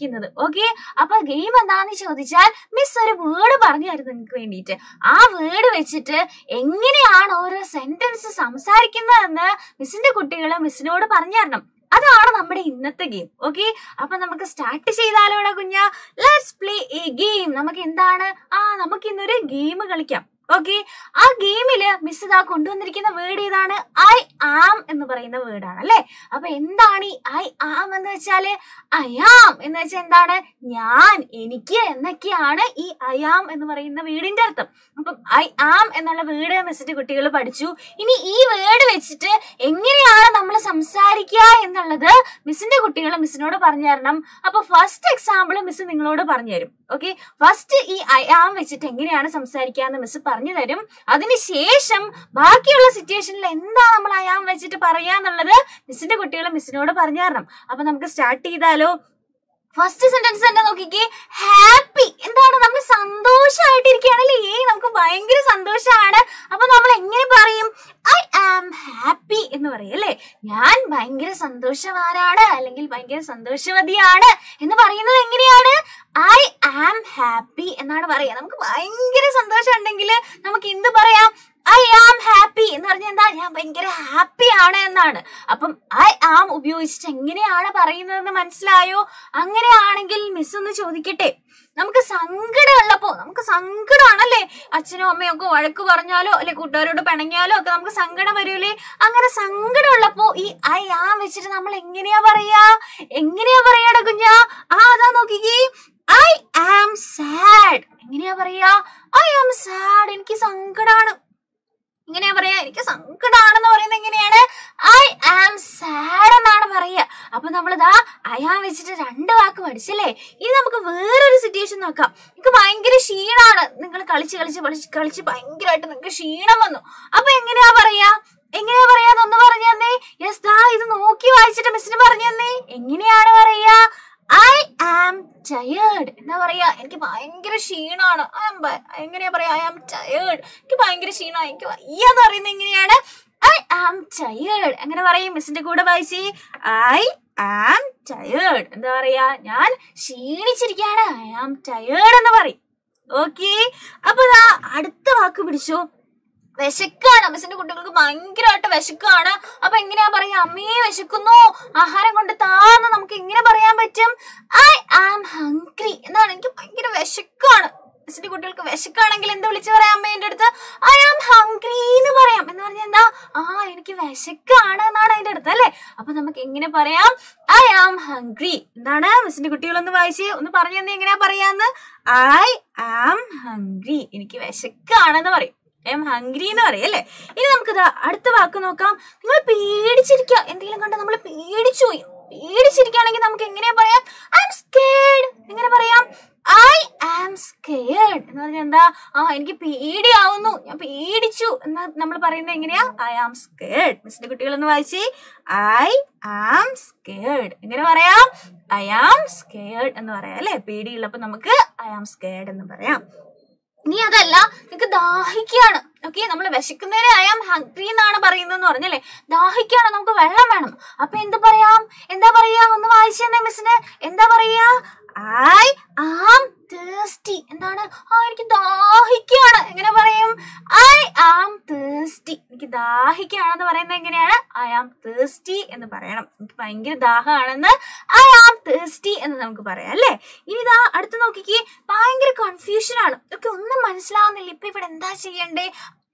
കളിക്കുന്നത് ഓക്കെ അപ്പൊ ഗെയിം എന്താന്ന് ചോദിച്ചാൽ മിസ് ഒരു വേർഡ് പറഞ്ഞു തരും നിങ്ങൾക്ക് വേണ്ടിയിട്ട് ആ വേർഡ് വെച്ചിട്ട് എങ്ങനെയാണ് ഓരോ സെന്റൻസ് സംസാരിക്കുന്നതെന്ന് മിസ്സിന്റെ കുട്ടികൾ മിസ്സിനോട് പറഞ്ഞു തരണം അതാണ് നമ്മുടെ ഇന്നത്തെ ഗെയിം ഓക്കെ അപ്പൊ നമുക്ക് സ്റ്റാർട്ട് ചെയ്താലോടെ കുഞ്ഞ ലെറ്റ്സ് പ്ലേ എ ഗെയിം നമുക്ക് എന്താണ് ആ നമുക്ക് ഇന്നൊരു ഗെയിം കളിക്കാം ഓക്കെ ആ ഗെയിമില് മിസ് ഇതാ കൊണ്ടുവന്നിരിക്കുന്ന വേർഡ് ഏതാണ് ഐ ആം എന്ന് പറയുന്ന വേർഡാണ് അല്ലെ അപ്പൊ എന്താണ് ഈ ഐ ആം എന്ന് വെച്ചാല് ഐ ആം എന്ന് വെച്ചാൽ എന്താണ് ഞാൻ എനിക്ക് എന്നൊക്കെയാണ് ഈ ഐ ആം എന്ന് പറയുന്ന വീടിന്റെ അർത്ഥം അപ്പം ഐ ആം എന്നുള്ള വേർഡ് വെച്ചിട്ട് കുട്ടികൾ പഠിച്ചു ഇനി ഈ വേർഡ് വെച്ചിട്ട് എങ്ങനെയാണ് നമ്മൾ സംസാരിക്കുക എന്നുള്ളത് മിസ്സിന്റെ കുട്ടികൾ മിസ്സിനോട് പറഞ്ഞു തരണം അപ്പൊ ഫസ്റ്റ് എക്സാമ്പിൾ മിസ് നിങ്ങളോട് പറഞ്ഞു തരും ഓക്കെ ഫസ്റ്റ് ഈ ഐ ആം വെച്ചിട്ട് എങ്ങനെയാണ് സംസാരിക്കുക എന്ന് മിസ് പറഞ്ഞു തരും അതിനുശേഷം ബാക്കിയുള്ള സിറ്റുവേഷനിൽ എന്താ നമ്മൾ ഐ ആം വെച്ചിട്ട് പറയുക എന്നുള്ളത് മിസ്സിന്റെ കുട്ടികൾ മിസ്സിനോട് പറഞ്ഞു തരണം അപ്പൊ നമുക്ക് സ്റ്റാർട്ട് ചെയ്താലോ ഫസ്റ്റ് സെന്റൻസ് തന്നെ നോക്കിക്കേ ഹാപ്പി എന്താണ് നമ്മൾ സന്തോഷമായിട്ടിരിക്കുകയാണല്ലേ ഏ നമുക്ക് ഭയങ്കര സന്തോഷമാണ് അപ്പൊ നമ്മൾ എങ്ങനെ പറയും ഐ ആം ഹാപ്പി എന്ന് പറയും ഞാൻ ഭയങ്കര സന്തോഷവാനാണ് അല്ലെങ്കിൽ ഭയങ്കര സന്തോഷവതിയാണ് എന്ന് പറയുന്നത് എങ്ങനെയാണ് ഐ എന്നാണ് പറയുക നമുക്ക് ഭയങ്കര സന്തോഷം ഉണ്ടെങ്കിൽ നമുക്ക് എന്ത് പറയാം ഐ ആം ഹാപ്പി എന്ന് പറഞ്ഞാൽ എന്താ ഞാൻ ഭയങ്കര ഹാപ്പി ആണ് എന്നാണ് അപ്പം ഐ ആം ഉപയോഗിച്ചിട്ട് എങ്ങനെയാണ് പറയുന്നതെന്ന് മനസ്സിലായോ അങ്ങനെയാണെങ്കിൽ മിസ് ഒന്ന് ചോദിക്കട്ടെ നമുക്ക് സങ്കടം ഉള്ളപ്പോ നമുക്ക് സങ്കടമാണല്ലേ അച്ഛനും അമ്മയും ഒക്കെ വഴക്ക് പറഞ്ഞാലോ അല്ലെ കൂട്ടുകാരോട് പിണങ്ങിയാലോ ഒക്കെ നമുക്ക് സങ്കടം വരൂലേ അങ്ങനെ സങ്കടം ഉള്ളപ്പോ ഈ ഐ ആം വെച്ചിട്ട് നമ്മൾ എങ്ങനെയാ പറയാ എങ്ങനെയാ പറയാടാ കുഞ്ഞാ ആ അതാ നോക്കിക്കേ ഐ ആം സാഡ് എങ്ങനെയാ പറയാ ഐ ആം സാഡ് എനിക്ക് സങ്കടാണ് എങ്ങനെയാ പറയാ എനിക്ക് സങ്കടമാണെന്ന് പറയുന്നത് എങ്ങനെയാണ് ഐ ആം സാഡ് എന്നാണ് പറയുക അപ്പൊ നമ്മളിതാ ഐ ആം വെച്ചിട്ട് രണ്ട് വാക്ക് പഠിച്ചല്ലേ ഇനി നമുക്ക് വേറൊരു സിറ്റുവേഷൻ നോക്കാം നിങ്ങൾക്ക് ഭയങ്കര ക്ഷീണാണ് നിങ്ങൾ കളിച്ച് കളിച്ച് കളിച്ച് കളിച്ച് ഭയങ്കരമായിട്ട് നിങ്ങൾക്ക് ക്ഷീണം വന്നു അപ്പൊ എങ്ങനെയാ പറയാ എങ്ങനെയാ പറയാ ഒന്ന് പറഞ്ഞു തന്നെ എനിക്ക് ഭയങ്കര ക്ഷീണമാണ് എങ്ങനെയാ പറയാ ഐ ആം ടയേർഡ് എനിക്ക് ഭയങ്കര ക്ഷീണമാണ് എനിക്ക് വയ്യാന്ന് പറയുന്നത് എങ്ങനെയാണ് ഐ ആം ടയേർഡ് എങ്ങനെ പറയും മിസ്സിന്റെ കൂടെ വായിച്ചി ഐ ആം ടയേർഡ് എന്താ പറയാ ഞാൻ ക്ഷീണിച്ചിരിക്കുകയാണ് ഐ ആം ടയേർഡ് എന്ന് പറയും ഓക്കെ അപ്പൊ അടുത്ത വാക്ക് പിടിച്ചു വിശക്കാണ് അമ്മസിന്റെ കുട്ടികൾക്ക് ഭയങ്കരമായിട്ട് വിശക്കാണ് അപ്പൊ എങ്ങനെയാ പറയാ അമ്മയെ വിശക്കുന്നു ആഹാരം കൊണ്ട് താന്ന് നമുക്ക് എങ്ങനെ പറയാൻ പറ്റും ഐ ആം ഹംഗ്രി എന്നാണ് എനിക്ക് ഭയങ്കര വിശക്കാണ് അമ്മസിന്റെ കുട്ടികൾക്ക് വിശക്കാണെങ്കിൽ എന്താ വിളിച്ചു പറയാം അമ്മേന്റെ അടുത്ത് ഐ ആം ഹംഗ്രി എന്ന് പറയാം എന്ന് പറഞ്ഞാൽ എന്താ ആ എനിക്ക് വിശക്കാണ് എന്നാണ് അതിന്റെ അടുത്ത് അല്ലെ അപ്പൊ നമുക്ക് എങ്ങനെ പറയാം ഐ ആം ഹംഗ്രി എന്താണ് മിസ്സിന്റെ കുട്ടികളൊന്ന് വായിച്ച് ഒന്ന് പറഞ്ഞു തന്നെ എങ്ങനെയാ പറയാന്ന് ഐ ആം ഹംഗ്രി എനിക്ക് വിശക്കാണെന്ന് പറയും എം ഹംഗ്രി എന്ന് പറയല്ലേ ഇനി നമുക്കിത് അടുത്ത വാക്ക് നോക്കാം നിങ്ങൾ പേടിച്ചിരിക്ക എന്തെങ്കിലും കണ്ട നമ്മൾ പേടിച്ചു പോയി പേടിച്ചിരിക്കുകയാണെങ്കിൽ നമുക്ക് എങ്ങനെയാ പറയാം ഐ എം സ്കേഡ് എങ്ങനെ പറയാം ഐ ആം സ്കേഡ് എന്ന് പറഞ്ഞാൽ എന്താ ആ എനിക്ക് പേടിയാവുന്നു ഞാൻ പേടിച്ചു എന്ന് നമ്മൾ പറയുന്നത് എങ്ങനെയാ ഐ ആം സ്കേഡ് മിസ്സിന്റെ കുട്ടികൾ ഒന്ന് വായിച്ചേ ഐ ആം സ്കേഡ് എങ്ങനെ പറയാം ഐ ആം സ്കേഡ് എന്ന് പറയാം അല്ലെ പേടിയുള്ളപ്പോ നമുക്ക് ഐ ആം സ്കേഡ് എന്ന് പറയാം നീ അതല്ല നിനക്ക് ദാഹിക്കുകയാണ് ഓക്കെ നമ്മൾ വിശക്കുന്നേരെ ഐ ആം ഹംഗ്രി എന്നാണ് പറയുന്നതെന്ന് പറഞ്ഞല്ലേ ദാഹിക്കുകയാണ് നമുക്ക് വെള്ളം വേണം അപ്പൊ എന്ത് പറയാം എന്താ പറയാ ഒന്ന് തന്നെ മിസ്സിന് എന്താ പറയാ ഐ ആം തേസ്റ്റി എന്താണ് ആ എനിക്ക് ദാഹിക്കുകയാണ് എങ്ങനെ പറയും ഐ ആം തേസ്റ്റി എനിക്ക് ദാഹിക്കുകയാണെന്ന് പറയുന്നത് എങ്ങനെയാണ് ഐ ആം തേസ്റ്റി എന്ന് പറയണം എനിക്ക് ഭയങ്കര ദാഹമാണെന്ന് ഐ ആം തേസ്റ്റി എന്ന് നമുക്ക് പറയാം അല്ലേ ഇനി ഇതാ അടുത്ത് നോക്കിക്കേ ഭയങ്കര കൺഫ്യൂഷൻ ആണ് ഒക്കെ ഒന്നും മനസ്സിലാവുന്നില്ല ഇപ്പൊ ഇവിടെ എന്താ ചെയ്യണ്ടേ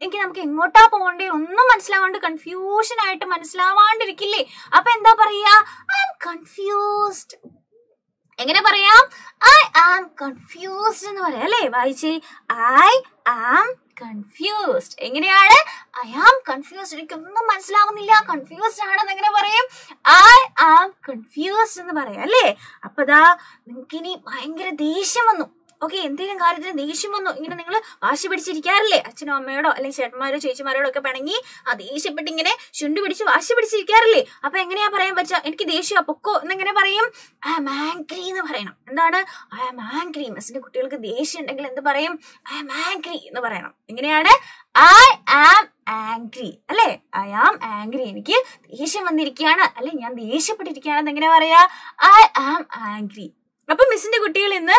എനിക്ക് നമുക്ക് എങ്ങോട്ടാ പോകണ്ടേ ഒന്നും മനസ്സിലാവാണ്ട് കൺഫ്യൂഷൻ ആയിട്ട് മനസ്സിലാവാണ്ടിരിക്കില്ലേ അപ്പൊ എന്താ പറയാ ഐ എം കൺഫ്യൂസ്ഡ് എങ്ങനെ പറയാം ഐ ആം കൺഫ്യൂസ്ഡ് എന്ന് പറയാം അല്ലേ വായിച്ചേ ഐ ആം കൺഫ്യൂസ്ഡ് എങ്ങനെയാണ് ഐ ആം കൺഫ്യൂസ്ഡ് എനിക്കൊന്നും മനസ്സിലാവുന്നില്ല കൺഫ്യൂസ്ഡ് ആണെന്ന് എങ്ങനെ പറയും ഐ ആം കൺഫ്യൂസ്ഡ് എന്ന് പറയാം അല്ലേ അപ്പൊ ദാ നിങ്ങൾക്ക് ഇനി ഭയങ്കര ദേഷ്യം വന്നു ഓക്കെ എന്തെങ്കിലും കാര്യത്തിന് ദേഷ്യം വന്നു ഇങ്ങനെ നിങ്ങൾ വാശി പിടിച്ചിരിക്കാറില്ലേ അച്ഛനോ അമ്മയോടോ അല്ലെങ്കിൽ ചേട്ടന്മാരോ ചേച്ചിമാരോടോ ഒക്കെ പിണങ്ങി ആ ദേഷ്യപ്പെട്ട് ഇങ്ങനെ ചുണ്ടു പിടിച്ച് വാശി പിടിച്ചിരിക്കാറില്ലേ അപ്പൊ എങ്ങനെയാ പറയാൻ പറ്റുക എനിക്ക് ദേഷ്യം പൊക്കോ എന്നെങ്ങനെ പറയും ഐ എം ആംഗ്രി എന്ന് പറയണം എന്താണ് ഐ ആം ആംഗ്രി മെസ്സിന്റെ കുട്ടികൾക്ക് ദേഷ്യം ഉണ്ടെങ്കിൽ എന്ത് പറയും ഐ എം ആംഗ്രി എന്ന് പറയണം എങ്ങനെയാണ് ഐ ആം ആംഗ്രി അല്ലേ ഐ ആം ആംഗ്രി എനിക്ക് ദേഷ്യം വന്നിരിക്കുകയാണ് അല്ലെ ഞാൻ എന്ന് എങ്ങനെ പറയാ ഐ ആം ആംഗ്രി അപ്പൊ മിസ്സിന്റെ കുട്ടികൾ ഇന്ന്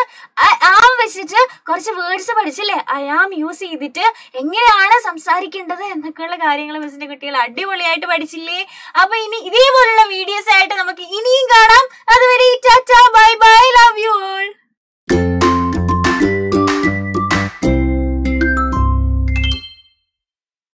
ആം വെച്ചിട്ട് കുറച്ച് വേർഡ്സ് പഠിച്ചില്ലേ ഐ ആം യൂസ് ചെയ്തിട്ട് എങ്ങനെയാണ് സംസാരിക്കേണ്ടത് എന്നൊക്കെയുള്ള കാര്യങ്ങൾ മിസ്സിന്റെ കുട്ടികൾ അടിപൊളിയായിട്ട് പഠിച്ചില്ലേ അപ്പൊ ഇനി ഇതേപോലുള്ള വീഡിയോസ് ആയിട്ട്